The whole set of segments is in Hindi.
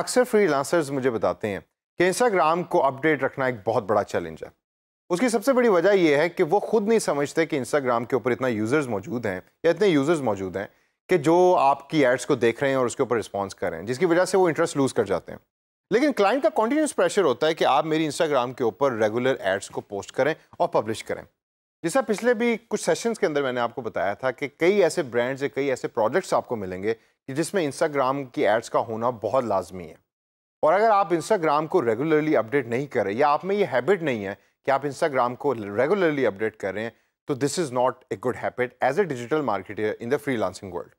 अक्सर फ्रीलांसर्स मुझे बताते हैं कि इंस्टाग्राम को अपडेट रखना एक बहुत बड़ा चैलेंज है उसकी सबसे बड़ी वजह यह है कि वो खुद नहीं समझते कि इंस्टाग्राम के ऊपर इतना यूज़र्स मौजूद हैं या इतने यूज़र्स मौजूद हैं कि जो आपकी एड्स को देख रहे हैं और उसके ऊपर रिस्पॉन्स कर रहे हैं जिसकी वजह से वो इंटरेस्ट लूज़ कर जाते हैं लेकिन क्लाइंट का कॉन्टीन्यूस प्रेशर होता है कि आप मेरी इंस्टाग्राम के ऊपर रेगुलर एड्स को पोस्ट करें और पब्लिश करें जैसा पिछले भी कुछ सेशंस के अंदर मैंने आपको बताया था कि कई ऐसे ब्रांड्स या कई ऐसे प्रोजेक्ट्स आपको मिलेंगे जिसमें इंस्टाग्राम की एड्स का होना बहुत लाजमी है और अगर आप इंस्टाग्राम को रेगुलरली अपडेट नहीं करें या आप में ये हैबिट नहीं है कि आप इंस्टाग्राम को रेगुलरली अपडेट कर रहे हैं तो this is not a good habit as a digital market in the freelancing world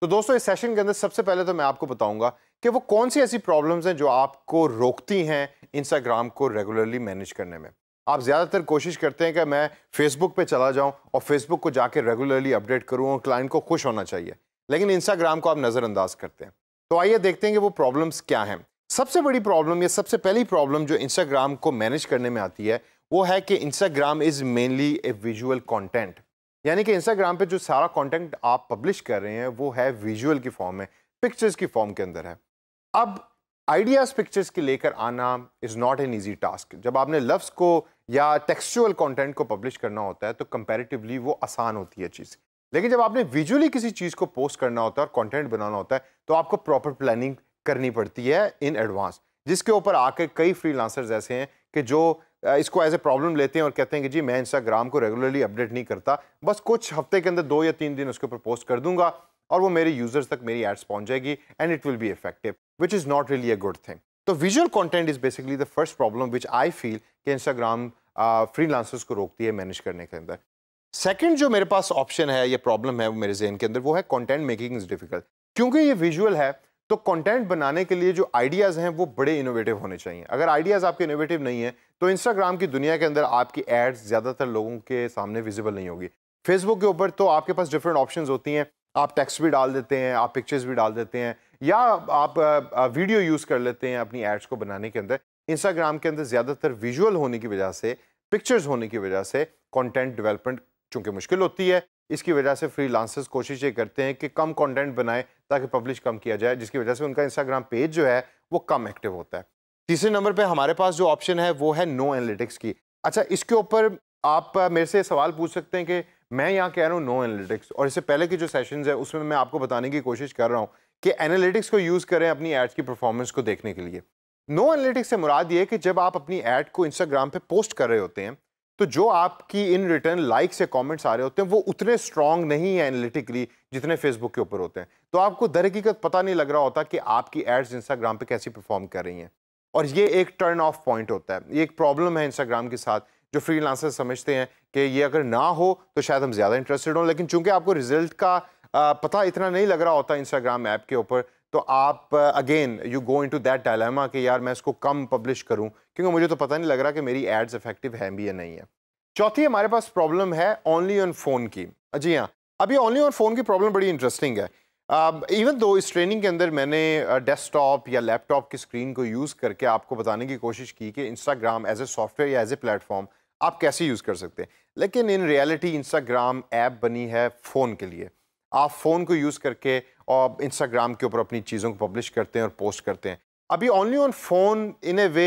तो दोस्तों इस सेशन के अंदर सबसे पहले तो मैं आपको बताऊंगा कि वो कौन सी ऐसी प्रॉब्लम्स हैं जो आपको रोकती हैं इंस्टाग्राम को रेगुलरली मैनेज करने में आप ज़्यादातर कोशिश करते हैं कि मैं फेसबुक पे चला जाऊं और फेसबुक को जाके रेगुलरली अपडेट करूं और क्लाइंट को खुश होना चाहिए लेकिन इंस्टाग्राम को आप नज़रअंदाज करते हैं तो आइए देखते हैं कि वो प्रॉब्लम्स क्या हैं सबसे बड़ी प्रॉब्लम या सबसे पहली प्रॉब्लम जो इंस्टाग्राम को मैनेज करने में आती है वो है कि Instagram is mainly a visual content यानी कि इंस्टाग्राम पे जो सारा कंटेंट आप पब्लिश कर रहे हैं वो है विजुअल की फॉर्म में पिक्चर्स की फॉर्म के अंदर है अब आइडियाज़ पिक्चर्स के लेकर आना is not an easy task जब आपने लफ्स को या टेक्सचुअल कॉन्टेंट को पब्लिश करना होता है तो कंपेरेटिवली वो आसान होती है चीज़ लेकिन जब आपने विजुअली किसी चीज़ को पोस्ट करना होता है और कंटेंट बनाना होता है तो आपको प्रॉपर प्लानिंग करनी पड़ती है इन एडवांस जिसके ऊपर आके कई फ्रीलांसर्स ऐसे हैं कि जो इसको एज ए प्रॉब्लम लेते हैं और कहते हैं कि जी मैं इंस्टाग्राम को रेगुलरली अपडेट नहीं करता बस कुछ हफ्ते के अंदर दो या तीन दिन उसके ऊपर पोस्ट कर दूंगा और वो मेरे यूजर्स तक मेरी एड्स पहुंच जाएगी and it will be effective which is not really a good thing तो visual content is basically the first problem which I feel कि इंस्टाग्राम फ्री को रोकती है मैनेज करने के अंदर सेकंड जो मेरे पास ऑप्शन है या प्रॉब्लम है वो मेरे जहन के अंदर वो है कंटेंट मेकिंग इज़ डिफ़िकल्ट क्योंकि ये विजुअल है तो कंटेंट बनाने के लिए जो आइडियाज़ हैं वो बड़े इनोवेटिव होने चाहिए अगर आइडियाज़ आपके इनोवेटिव नहीं है तो इंस्टाग्राम की दुनिया के अंदर आपकी एड्स ज़्यादातर लोगों के सामने विजिबल नहीं होगी फेसबुक के ऊपर तो आपके पास डिफरेंट ऑप्शन होती हैं आप टेक्स्ट भी डाल देते हैं आप पिक्चर्स भी डाल देते हैं या आप वीडियो यूज़ कर लेते हैं अपनी एड्स को बनाने के अंदर इंस्टाग्राम के अंदर ज़्यादातर विजुअल होने की वजह से पिक्चर्स होने की वजह से कंटेंट डेवलपमेंट चूंकि मुश्किल होती है इसकी वजह से फ्री लांसर्स कोशिश ये करते हैं कि कम कंटेंट बनाएं ताकि पब्लिश कम किया जाए जिसकी वजह से उनका इंस्टाग्राम पेज जो है वो कम एक्टिव होता है तीसरे नंबर पे हमारे पास जो ऑप्शन है वो है नो एनालिटिक्स की अच्छा इसके ऊपर आप मेरे से सवाल पूछ सकते हैं कि मैं यहाँ कह रहा हूँ नो एनालिटिक्स और इससे पहले के जो सेशन है उसमें मैं आपको बताने की कोशिश कर रहा हूँ कि एनालिटिक्स को यूज़ करें अपनी एड्स की परफॉर्मेंस को देखने के लिए नो एनालिटिक्स से मुराद ये कि जब आप अपनी ऐड को इंस्टाग्राम पे पोस्ट कर रहे होते हैं तो जो आपकी इन रिटर्न लाइक्स या कमेंट्स आ रहे होते हैं वो उतने स्ट्रांग नहीं है एनालिटिकली जितने फेसबुक के ऊपर होते हैं तो आपको दर हकीकत पता नहीं लग रहा होता कि आपकी एड्स इंस्टाग्राम पे कैसी परफॉर्म कर रही हैं और ये एक टर्न ऑफ पॉइंट होता है ये एक प्रॉब्लम है इंस्टाग्राम के साथ जो फ्री समझते हैं कि ये अगर ना हो तो शायद हम ज़्यादा इंटरेस्टेड हों लेकिन चूंकि आपको रिजल्ट का पता इतना नहीं लग रहा होता इंस्टाग्राम ऐप के ऊपर तो आप again you go into that dilemma कि यार मैं इसको कम पब्लिश करूं क्योंकि मुझे तो पता नहीं लग रहा कि मेरी एड्स इफेक्टिव हैं भी या नहीं है चौथी हमारे पास प्रॉब्लम है ओनली ऑन फ़ोन की जी हाँ अभी ओनली ऑन फ़ोन की प्रॉब्लम बड़ी इंटरेस्टिंग है इवन दो इस ट्रेनिंग के अंदर मैंने डेस्कटॉप uh, या लैपटॉप की स्क्रीन को यूज़ करके आपको बताने की कोशिश की कि इंस्टाग्राम एज ए सॉफ्टवेयर या एज ए प्लेटफॉर्म आप कैसे यूज़ कर सकते हैं लेकिन इन रियलिटी इंस्टाग्राम ऐप बनी है फ़ोन के लिए आप फ़ोन को यूज़ करके और इंस्टाग्राम के ऊपर अपनी चीज़ों को पब्लिश करते हैं और पोस्ट करते हैं अभी only on phone in a way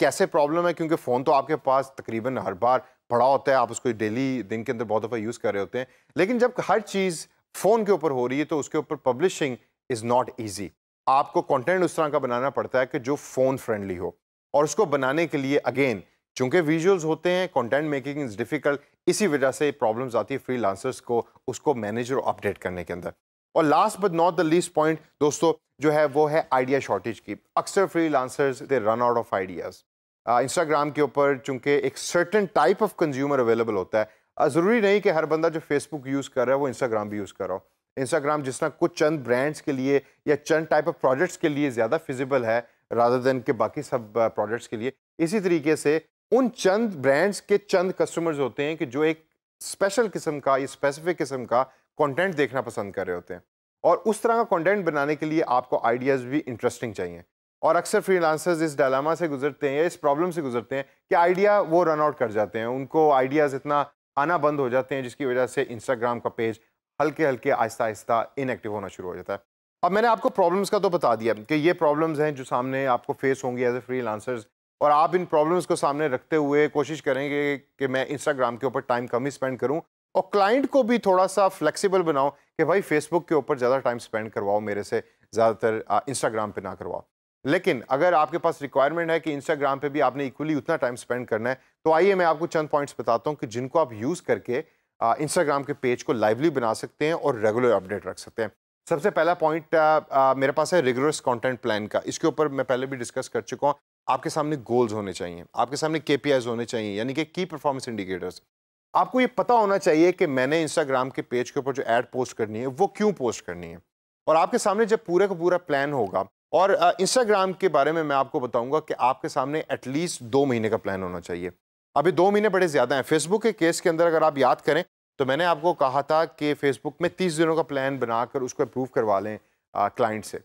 कैसे प्रॉब्लम है क्योंकि फ़ोन तो आपके पास तकरीबन हर बार पड़ा होता है आप उसको डेली दिन के अंदर बहुत दफ़ा यूज़ कर रहे होते हैं लेकिन जब हर चीज़ फ़ोन के ऊपर हो रही है तो उसके ऊपर पब्लिशिंग इज़ नॉट ईजी आपको कॉन्टेंट उस तरह का बनाना पड़ता है कि जो फ़ोन फ्रेंडली हो और उसको बनाने के लिए अगेन चूंकि विजुअल्स होते हैं कंटेंट मेकिंग इज़ डिफ़िकल्ट इसी वजह से प्रॉब्लम्स आती है फ्री को उसको मैनेज और अपडेट करने के अंदर और last but not the least point दोस्तों जो है वो है आइडिया शॉर्टेज की अक्सर freelancers they run out of ideas Instagram के ऊपर चूंकि एक certain type of consumer available होता है ज़रूरी नहीं कि हर बंदा जो फेसबुक यूज़ कर रहा है वो इंस्टाग्राम भी यूज़ कर रहा हो इंस्टाग्राम जिसना कुछ चंद ब्रांड्स के लिए या चंद टाइप ऑफ प्रोडक्ट्स के लिए ज़्यादा फिजिबल है राधर देन के बाकी सब प्रोडक्ट्स के लिए इसी तरीके से उन चंद ब्रांड्स के चंद कस्टमर्स होते हैं कि जो एक स्पेशल किस्म का या स्पेसिफिक किस्म का कंटेंट देखना पसंद कर रहे होते हैं और उस तरह का कंटेंट बनाने के लिए आपको आइडियाज़ भी इंटरेस्टिंग चाहिए और अक्सर फ्रीलांसर्स इस डायलामा से गुजरते हैं इस प्रॉब्लम से गुजरते हैं कि आइडिया वो रन आउट कर जाते हैं उनको आइडियाज़ इतना आना बंद हो जाते हैं जिसकी वजह से इंस्टाग्राम का पेज हल्के हल्के आहिस्ता आहिस्ता इनएक्टिव होना शुरू हो जाता है अब मैंने आपको प्रॉब्लम्स का तो बता दिया कि ये प्रॉब्लम्स हैं जो सामने आपको फेस होंगी एज ए फ्री और आप इन प्रॉब्लम्स को सामने रखते हुए कोशिश करेंगे कि मैं इंस्टाग्राम के ऊपर टाइम कम ही स्पेंड करूं और क्लाइंट को भी थोड़ा सा फ्लेक्सिबल बनाओ कि भाई फेसबुक के ऊपर ज़्यादा टाइम स्पेंड करवाओ मेरे से ज़्यादातर इंस्टाग्राम पे ना करवाओ लेकिन अगर आपके पास रिक्वायरमेंट है कि इंस्टाग्राम पे भी आपने इक्वली उतना टाइम स्पेंड करना है तो आइए मैं आपको चंद पॉइंट्स बताता हूँ कि जिनको आप यूज़ करके इंस्टाग्राम के पेज को लाइवली बना सकते हैं और रेगुलर अपडेट रख सकते हैं सबसे पहला पॉइंट मेरे पास है रेगुलर कॉन्टेंट प्लान का इसके ऊपर मैं पहले भी डिस्कस कर चुका हूँ आपके सामने गोल्स होने चाहिए आपके सामने के होने चाहिए यानी कि की परफॉर्मेंस इंडिकेटर्स आपको ये पता होना चाहिए कि मैंने इंस्टाग्राम के पेज के ऊपर जो ऐड पोस्ट करनी है वो क्यों पोस्ट करनी है और आपके सामने जब पूरे का पूरा प्लान होगा और इंस्टाग्राम के बारे में मैं आपको बताऊंगा कि आपके सामने एटलीस्ट दो महीने का प्लान होना चाहिए अभी दो महीने बड़े ज़्यादा हैं फेसबुक के केस के अंदर अगर आप याद करें तो मैंने आपको कहा था कि फेसबुक में तीस दिनों का प्लान बनाकर उसको अप्रूव करवा लें क्लाइंट से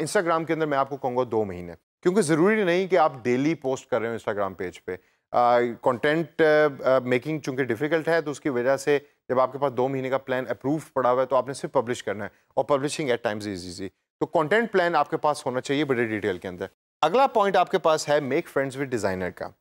इंस्टाग्राम के अंदर मैं आपको कहूँगा दो महीने क्योंकि ज़रूरी नहीं कि आप डेली पोस्ट कर रहे हो इंस्टाग्राम पेज पे content uh, making uh, uh, चूंकि डिफ़िकल्ट है तो उसकी वजह से जब आपके पास दो महीने का प्लान अप्रूव पड़ा हुआ है तो आपने सिर्फ पब्लिश करना है और publishing at times is easy तो कंटेंट प्लान आपके पास होना चाहिए बड़े डिटेल के अंदर अगला पॉइंट आपके पास है मेक फ्रेंड्स विद डिज़ाइनर का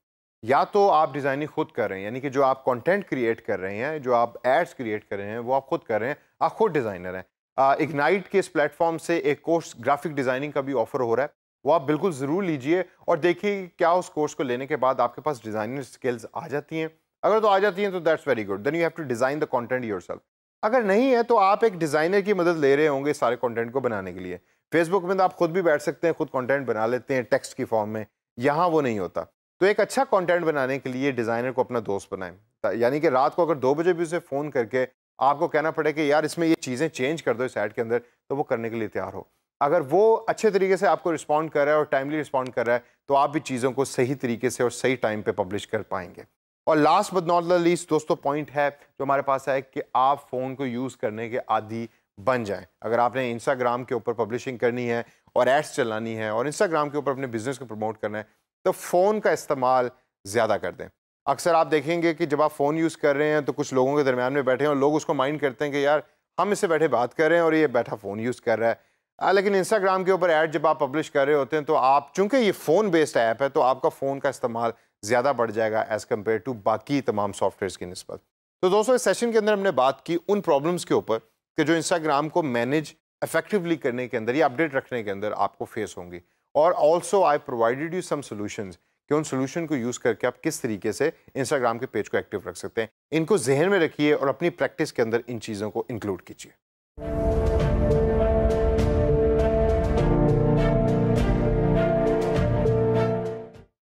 या तो आप डिज़ाइनिंग खुद कर रहे हैं यानी कि जो आप कॉन्टेंट क्रिएट कर रहे हैं जो आप एड्स क्रिएट कर रहे हैं वो आप खुद कर रहे हैं आप खुद डिज़ाइनर हैं इग्नाइट के इस प्लेटफॉर्म से एक कोर्स ग्राफिक डिज़ाइनिंग का भी ऑफर हो रहा है वो आप बिल्कुल ज़रूर लीजिए और देखिए क्या उस कोर्स को लेने के बाद आपके पास डिज़ाइनिंग स्किल्स आ जाती हैं अगर तो आ जाती हैं तो that's very good then you have to design the content yourself अगर नहीं है तो आप एक डिज़ाइनर की मदद ले रहे होंगे सारे कॉन्टेंट को बनाने के लिए फेसबुक में तो आप खुद भी बैठ सकते हैं खुद कॉन्टेंट बना लेते हैं टेक्स्ट की फॉर्म में यहाँ वो नहीं होता तो एक अच्छा कंटेंट बनाने के लिए डिज़ाइनर को अपना दोस्त बनाएं यानी कि रात को अगर दो बजे भी उसे फ़ोन करके आपको कहना पड़े कि यार इसमें ये चीज़ें चेंज कर दो इस ऐड के अंदर तो वो करने के लिए तैयार हो अगर वो अच्छे तरीके से आपको रिस्पॉन्ड कर रहा है और टाइमली रिस्पॉन्ड कर रहा है तो आप भी चीज़ों को सही तरीके से और सही टाइम पे पब्लिश कर पाएंगे और last but not the least दोस्तों पॉइंट है जो हमारे पास है कि आप फ़ोन को यूज़ करने के आदि बन जाएं अगर आपने इंस्टाग्राम के ऊपर पब्लिशिंग करनी है और एड्स चलानी है और इंस्टाग्राम के ऊपर अपने बिज़नेस को प्रमोट करना है तो फ़ोन का इस्तेमाल ज़्यादा कर दें अक्सर आप देखेंगे कि जब आप फ़ोन यूज़ कर रहे हैं तो कुछ लोगों के दरमियान में बैठे हैं और लोग उसको माइंड करते हैं कि यार हम इससे बैठे बात कर रहे हैं और ये बैठा फ़ोन यूज़ कर रहा है आ, लेकिन इंस्टाग्राम के ऊपर ऐड जब आप पब्लिश कर रहे होते हैं तो आप चूंकि ये फ़ोन बेस्ड ऐप है तो आपका फ़ोन का इस्तेमाल ज़्यादा बढ़ जाएगा एज़ कम्पेयर टू बाकी तमाम सॉफ्टवेयर की नस्बत तो दोस्तों इस सेशन के अंदर हमने बात की उन प्रॉब्लम्स के ऊपर कि जो इंस्टाग्राम को मैनेज इफेक्टिवली करने के अंदर या अपडेट रखने के अंदर आपको फेस होंगी और also I provided you some solutions कि उन सोल्यूशन को यूज़ करके आप किस तरीके से इंस्टाग्राम के पेज को एक्टिव रख सकते हैं इनको जहन में रखिए और अपनी प्रैक्टिस के अंदर इन चीज़ों को इंक्लूड कीजिए